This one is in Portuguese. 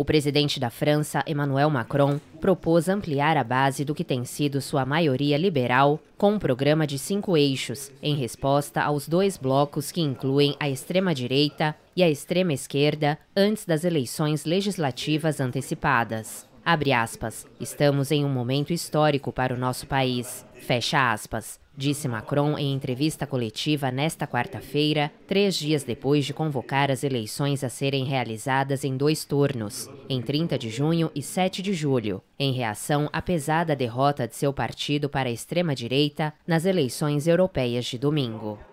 O presidente da França, Emmanuel Macron, propôs ampliar a base do que tem sido sua maioria liberal com um programa de cinco eixos, em resposta aos dois blocos que incluem a extrema-direita e a extrema-esquerda antes das eleições legislativas antecipadas. Abre aspas. Estamos em um momento histórico para o nosso país. Fecha aspas disse Macron em entrevista coletiva nesta quarta-feira, três dias depois de convocar as eleições a serem realizadas em dois turnos, em 30 de junho e 7 de julho, em reação à pesada derrota de seu partido para a extrema-direita nas eleições europeias de domingo.